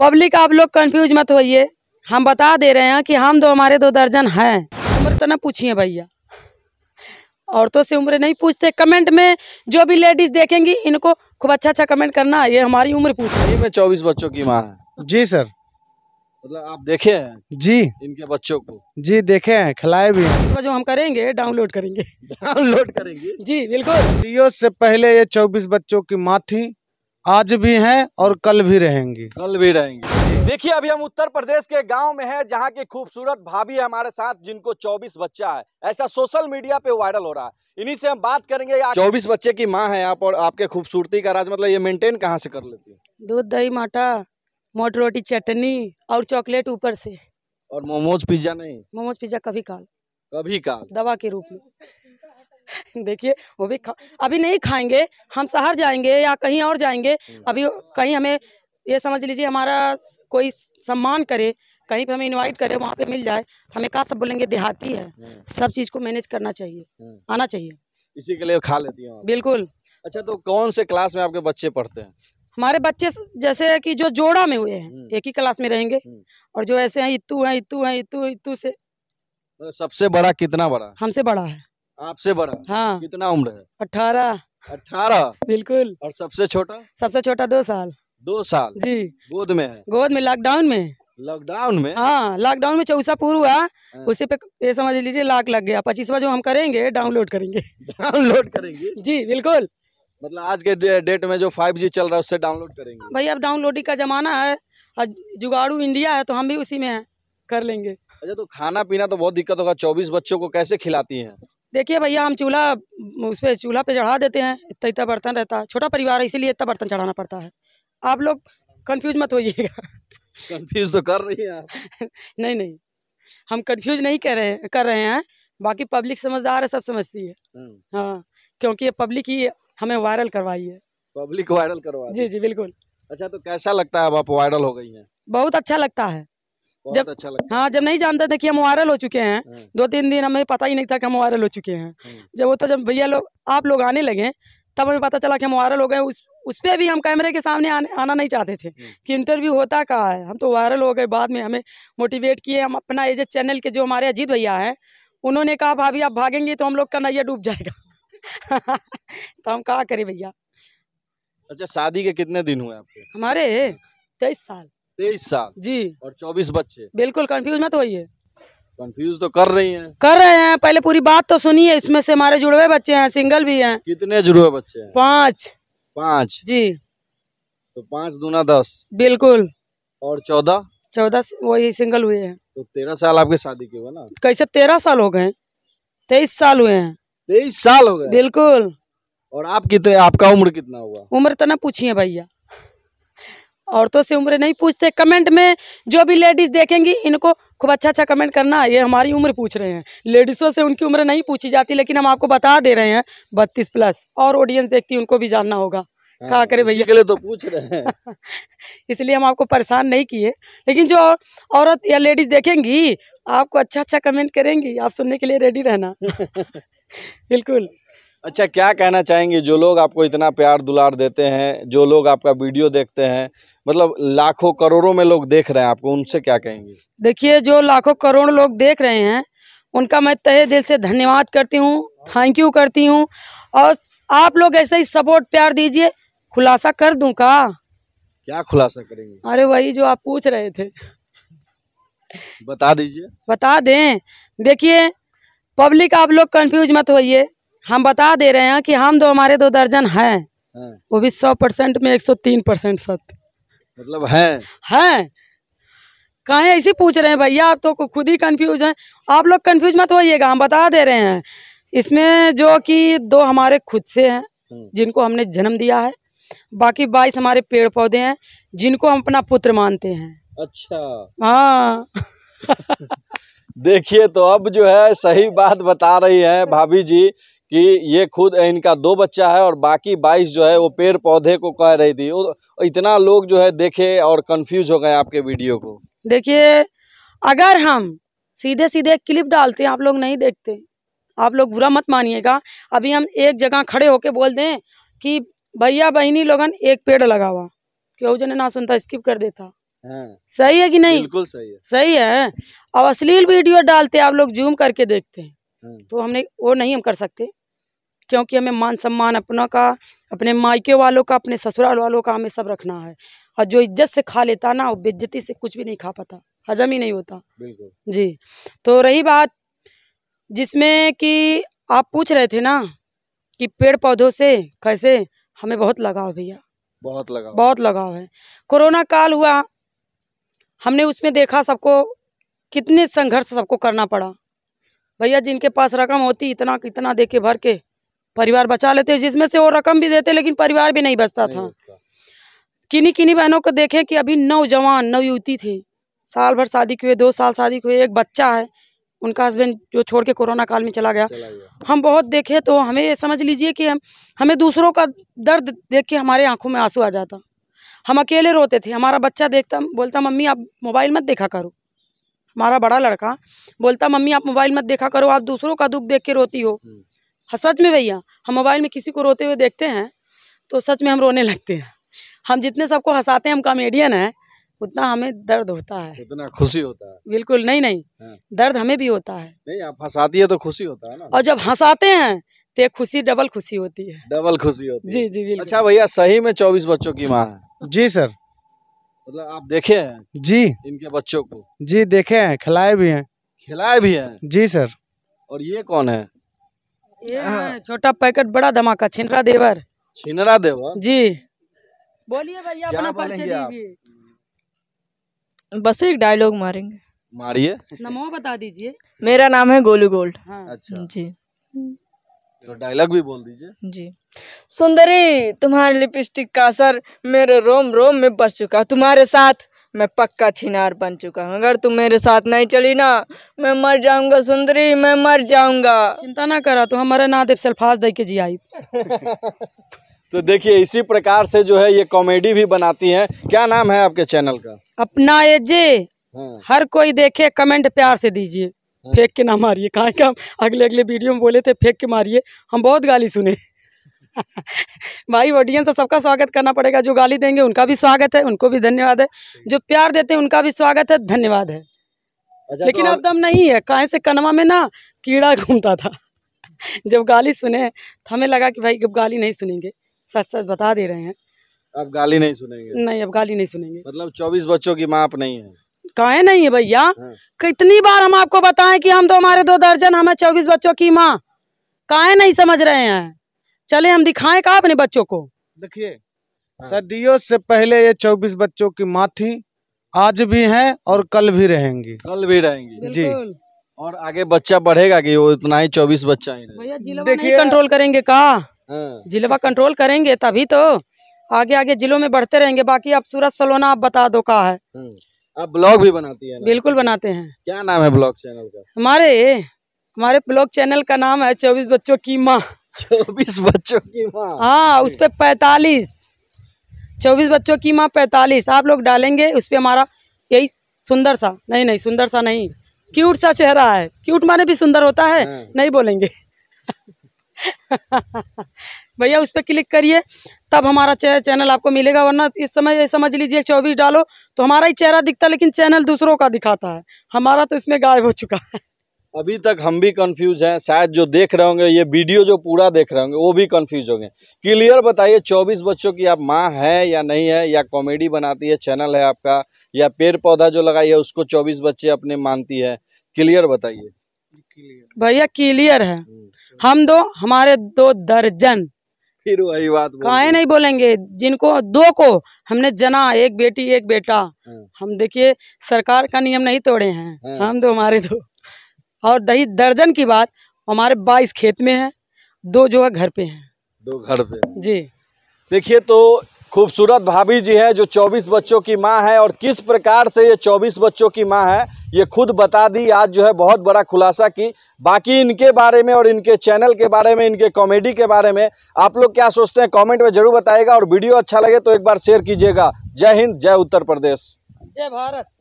Public आप लोग confuse मत होइए हम बता दे रहे हैं कि हम दो हमारे दो दर्जन हैं उम्र तो ना पूछिए भैया औरतों से उम्र नहीं पूछते कमेंट में जो भी लेडीज देखेंगी इनको खूब अच्छा अच्छा कमेंट करना ये हमारी उम्र पूछ रही मैं चौबीस बच्चों की माँ जी सर मतलब आप देखे हैं जी इनके बच्चों को जी देखे हैं खिलाए भी जो हम करेंगे डाउनलोड करेंगे डाउनलोड करेंगे जी बिल्कुल से पहले ये चौबीस बच्चों की माँ थी आज भी हैं और कल भी रहेंगे कल भी रहेंगे देखिए अभी हम उत्तर प्रदेश के गांव में हैं जहां की खूबसूरत भाभी है हमारे साथ जिनको 24 बच्चा है ऐसा सोशल मीडिया पे वायरल हो रहा है इन्हीं से हम बात करेंगे चौबीस बच्चे की माँ है आप और आपके खूबसूरती का राज मतलब ये मेंटेन कहाँ से कर लेती है दूध दही माटा मोट रोटी चटनी और चॉकलेट ऊपर से और मोमोज पिज्जा नहीं मोमोज पिज्जा कभी काल कभी काल दवा के रूप में देखिए वो भी खा अभी नहीं खाएंगे हम शहर जाएंगे या कहीं और जाएंगे हम्म। अभी कहीं हमें ये समझ लीजिए हमारा कोई सम्मान करे कहीं पे हमें इनवाइट करे वहाँ पे मिल जाए हमें कहा सब बोलेंगे देहाती है हम्म। सब चीज़ को मैनेज करना चाहिए हम्म। आना चाहिए इसी के लिए खा लेती हूँ बिल्कुल अच्छा तो कौन से क्लास में आपके बच्चे पढ़ते हैं हमारे बच्चे जैसे कि जो जोड़ा में हुए हैं एक ही क्लास में रहेंगे और जो ऐसे हैं इतू हैं इतू हैं इतू इतू से तो सबसे बड़ा कितना बड़ा हमसे बड़ा है आपसे बड़ा हाँ कितना उम्र है अठारह अठारह बिल्कुल और सबसे छोटा सबसे छोटा दो साल दो साल जी गोद में है गोद में लॉकडाउन में लॉकडाउन में हाँ लॉकडाउन में चौसा पूर हुआ हाँ। उसी पे ये समझ लीजिए लाख लग गया पच्चीसवा जो हम करेंगे डाउनलोड करेंगे डाउनलोड करेंगे जी बिल्कुल मतलब आज के डेट में जो फाइव जी चल रहा है उससे डाउनलोड करेंगे भाई अब डाउनलोडिंग का जमाना है जुगाड़ू इंडिया है तो हम भी उसी में है कर लेंगे अच्छा तो खाना पीना तो बहुत दिक्कत होगा चौबीस बच्चों को कैसे खिलाती है देखिए भैया हम चूल्हा उस पर चूल्हा पे चढ़ा देते हैं इतना इतना बर्तन रहता है छोटा परिवार है इसीलिए इतना बर्तन चढ़ाना पड़ता है आप लोग कंफ्यूज मत होइएगा कंफ्यूज तो कर रही है नहीं नहीं हम कंफ्यूज नहीं कर रहे कर रहे हैं बाकी पब्लिक समझदार है सब समझती है हम्म। हाँ क्योंकि ये पब्लिक ही हमें वायरल करवाई है पब्लिक वायरल करवा जी जी बिल्कुल अच्छा तो कैसा लगता है अब आप वायरल हो गई हैं बहुत अच्छा लगता है जब अच्छा लगता हाँ जब नहीं जानता था कि हम वायरल हो चुके हैं हम्म। दो तीन दिन हमें पता ही नहीं था कि हम वायरल हो चुके हैं हम्म। जब वो तो जब भैया लोग आप लोग आने लगे तब हमें पता चला कि हम वायरल हो गए उस उस पर भी हम कैमरे के सामने आने, आना नहीं चाहते थे हम्म। कि इंटरव्यू होता कहाँ है हम तो वायरल हो गए बाद में हमें मोटिवेट किए हम अपना एज चैनल के जो हमारे अजीत भैया हैं उन्होंने कहा भाभी आप भागेंगे तो हम लोग का नैया डूब जाएगा तो हम कहा करें भैया अच्छा शादी के कितने दिन हुए आपके हमारे तेईस साल तेईस साल जी और चौबीस बच्चे बिल्कुल कंफ्यूज मत होइए कंफ्यूज तो कर रही हैं कर रहे हैं पहले पूरी बात तो सुनिए इसमें से हमारे जुड़वे बच्चे हैं सिंगल भी हैं कितने जुड़वे बच्चे हैं पाँच पाँच जी तो पाँच दूना दस बिल्कुल और चौदह चौदह वही सिंगल हुए हैं तो तेरह साल आपके शादी के हुआ ना कैसे तेरह साल हो गए तेईस साल हुए हैं तेईस साल हो गए बिल्कुल और आप कितने आपका उम्र कितना हुआ उम्र तो ना पूछिए भैया औरतों से उम्र नहीं पूछते कमेंट में जो भी लेडीज़ देखेंगी इनको खूब अच्छा अच्छा कमेंट करना ये हमारी उम्र पूछ रहे हैं लेडीज़ों से उनकी उम्र नहीं पूछी जाती लेकिन हम आपको बता दे रहे हैं बत्तीस प्लस और ऑडियंस देखती उनको भी जानना होगा हाँ, कहा करे भैया के लिए तो पूछ रहे हैं इसलिए हम आपको परेशान नहीं किए लेकिन जो औरत या लेडीज देखेंगी आपको अच्छा अच्छा कमेंट करेंगी आप सुनने के लिए रेडी रहना बिल्कुल अच्छा क्या कहना चाहेंगे जो लोग आपको इतना प्यार दुलार देते हैं जो लोग आपका वीडियो देखते हैं मतलब लाखों करोड़ों में लोग देख रहे हैं आपको उनसे क्या कहेंगे देखिए जो लाखों करोड़ लोग देख रहे हैं उनका मैं तहे दिल से धन्यवाद करती हूँ थैंक यू करती हूँ और आप लोग ऐसे ही सपोर्ट प्यार दीजिए खुलासा कर दूँ का क्या खुलासा करेंगे अरे वही जो आप पूछ रहे थे बता दीजिए बता दें देखिए पब्लिक आप लोग कंफ्यूज मत होइए हम बता दे रहे हैं कि हम दो हमारे दो दर्जन हैं वो भी सौ परसेंट में एक सौ तीन परसेंट सत्य मतलब है है कहें ऐसे पूछ रहे हैं भैया आप तो खुद ही कंफ्यूज हैं आप लोग कंफ्यूज मत होइएगा हम बता दे रहे हैं इसमें जो कि दो हमारे खुद से हैं हम्म। जिनको हमने जन्म दिया है बाकी बाईस हमारे पेड़ पौधे हैं जिनको हम अपना पुत्र मानते हैं अच्छा हाँ देखिए तो अब जो है सही बात बता रही है भाभी जी कि ये खुद इनका दो बच्चा है और बाकी बाईस जो है वो पेड़ पौधे को कह रही थी इतना लोग जो है देखे और कंफ्यूज हो गए आपके वीडियो को देखिए अगर हम सीधे सीधे क्लिप डालते हैं आप लोग नहीं देखते आप लोग बुरा मत मानिएगा अभी हम एक जगह खड़े होके बोल दें कि भैया बहनी लोगन एक पेड़ लगावा क्यों जो ना सुनता स्किप कर देता है। हाँ। सही है कि नहीं बिल्कुल सही है सही है अब अश्लील वीडियो डालते आप लोग जूम करके देखते हैं हाँ। तो हमने वो नहीं हम कर सकते क्योंकि हमें मान सम्मान अपना का अपने मायके वालों का अपने ससुराल वालों का हमें सब रखना है और जो इज्जत से खा लेता ना वो बेज्जती से कुछ भी नहीं खा पाता हजम ही नहीं होता जी तो रही बात जिसमें कि आप पूछ रहे थे ना कि पेड़ पौधों से कैसे हमें बहुत लगाव भैया बहुत लगाव बहुत लगाव है कोरोना काल हुआ हमने उसमें देखा सबको कितने संघर्ष सबको करना पड़ा भैया जिनके पास रकम होती इतना इतना दे के भर के परिवार बचा लेते जिसमें से वो रकम भी देते लेकिन परिवार भी नहीं बचता था किन्हीं किन्हीं बहनों को देखें कि अभी नौजवान नवयुवती थी साल भर शादी हुए दो साल शादी हुए एक बच्चा है उनका हस्बैंड जो छोड़ के कोरोना काल में चला गया, चला गया। हम बहुत देखे तो हमें समझ लीजिए कि हम हमें दूसरों का दर्द देख के हमारे आंखों में आंसू आ जाता हम अकेले रोते थे हमारा बच्चा देखता बोलता मम्मी आप मोबाइल मत देखा करो हमारा बड़ा लड़का बोलता मम्मी आप मोबाइल मत देखा करो आप दूसरों का दुख देख के रोती हो हम्म। हाँ, सच में भैया हम मोबाइल में किसी को रोते हुए देखते हैं तो सच में हम रोने लगते हैं हम जितने सबको हंसाते हैं हम कॉमेडियन हैं उतना हमें दर्द होता है उतना खुशी होता है बिल्कुल नहीं नहीं हाँ। दर्द हमें भी होता है नहीं आप हंसाती है तो खुशी होता है ना और जब हंसाते हैं तो एक खुशी डबल खुशी होती है डबल खुशी होती जी, है जी जी बिल्कुल अच्छा भैया सही में चौबीस बच्चों की माँ है जी सर मतलब आप देखे हैं जी इनके बच्चों को जी देखे हैं खिलाए भी हैं खिलाए भी हैं जी सर और ये कौन है हाँ। हाँ, छोटा पैकेट बड़ा धमाका छिनरा देवर छिनरा देवर जी बोलिए भैया अपना परिचय दीजिए बस एक डायलॉग मारेंगे मारिए नमो बता दीजिए मेरा नाम है गोलू गोल्ड हाँ। अच्छा जी डायलॉग भी बोल दीजिए जी सुंदरी तुम्हारी लिपस्टिक का असर मेरे रोम रोम में बस चुका तुम्हारे साथ मैं पक्का छिनार बन चुका हूँ अगर तुम मेरे साथ नहीं चली ना मैं मर जाऊंगा सुंदरी मैं मर जाऊंगा चिंता ना करा तो हमारा नादेव सल्फाज दे के जी आई तो देखिए इसी प्रकार से जो है ये कॉमेडी भी बनाती हैं क्या नाम है आपके चैनल का अपना ये जे हाँ। हर कोई देखे कमेंट प्यार से दीजिए हाँ। फेंक के ना मारिए कहा अगले अगले वीडियो में बोले थे फेंक के मारिए हम बहुत गाली सुने भाई ऑडियंस है सबका स्वागत करना पड़ेगा जो गाली देंगे उनका भी स्वागत है उनको भी धन्यवाद है जो प्यार देते हैं उनका भी स्वागत है धन्यवाद है अच्छा लेकिन तो अब दम नहीं है कहा से कनवा में ना कीड़ा घूमता था जब गाली सुने तो हमें लगा कि भाई अब गाली नहीं सुनेंगे सच सच बता दे रहे हैं अब गाली नहीं सुनेंगे नहीं अब गाली नहीं सुनेंगे मतलब चौबीस बच्चों की माँ नहीं है कहे नहीं है भैया हाँ। कितनी बार हम आपको बताएं कि हम तो हमारे दो दर्जन हमें चौबीस बच्चों की माँ काहे नहीं समझ रहे हैं चले हम दिखाए कहा अपने बच्चों को देखिए सदियों से पहले ये चौबीस बच्चों की माँ थी आज भी हैं और कल भी रहेंगी कल भी रहेंगी जी और आगे बच्चा बढ़ेगा कि वो इतना ही चौबीस बच्चा ही देखिए कंट्रोल करेंगे का हाँ। जिलेवा कंट्रोल करेंगे तभी तो आगे आगे जिलों में बढ़ते रहेंगे बाकी आप सूरत सलोना आप बता दो का है हाँ। आप ब्लॉग भी बनाती है बिल्कुल बनाते हैं क्या नाम है ब्लॉग चैनल का हमारे हमारे ब्लॉग चैनल का नाम है चौबीस बच्चों की माँ चौबीस बच्चों की माँ हाँ उस पर पैतालीस चौबीस बच्चों की माँ पैतालीस आप लोग डालेंगे उस पर हमारा यही सुंदर सा नहीं नहीं सुंदर सा नहीं क्यूट सा चेहरा है क्यूट माने भी सुंदर होता है हाँ। नहीं बोलेंगे भैया उस पर क्लिक करिए तब हमारा चैनल आपको मिलेगा वरना इस समय ये समझ लीजिए चौबीस डालो तो हमारा ही चेहरा दिखता है लेकिन चैनल दूसरों का दिखाता है हमारा तो इसमें गायब हो चुका है अभी तक हम भी कंफ्यूज हैं शायद जो देख रहे होंगे ये वीडियो जो पूरा देख रहे होंगे वो भी कंफ्यूज होंगे क्लियर बताइए 24 बच्चों की आप माँ है या नहीं है या कॉमेडी बनाती है चैनल है आपका या पेड़ पौधा जो लगाई है उसको 24 बच्चे अपने मानती है क्लियर बताइए भैया क्लियर है हम दो हमारे दो दर्जन फिर वही बात का नहीं बोलेंगे जिनको दो को हमने जना एक बेटी एक बेटा हाँ। हम देखिए सरकार का नियम नहीं तोड़े हैं हाँ। हम दो हमारे दो और दही दर्जन की बात हमारे बाईस खेत में है दो जो है घर पे हैं दो घर पे जी देखिए तो खूबसूरत भाभी जी है जो 24 बच्चों की माँ है और किस प्रकार से ये 24 बच्चों की माँ है ये खुद बता दी आज जो है बहुत बड़ा खुलासा की बाकी इनके बारे में और इनके चैनल के बारे में इनके कॉमेडी के बारे में आप लोग क्या सोचते हैं कमेंट में जरूर बताएगा और वीडियो अच्छा लगे तो एक बार शेयर कीजिएगा जय हिंद जय उत्तर प्रदेश जय भारत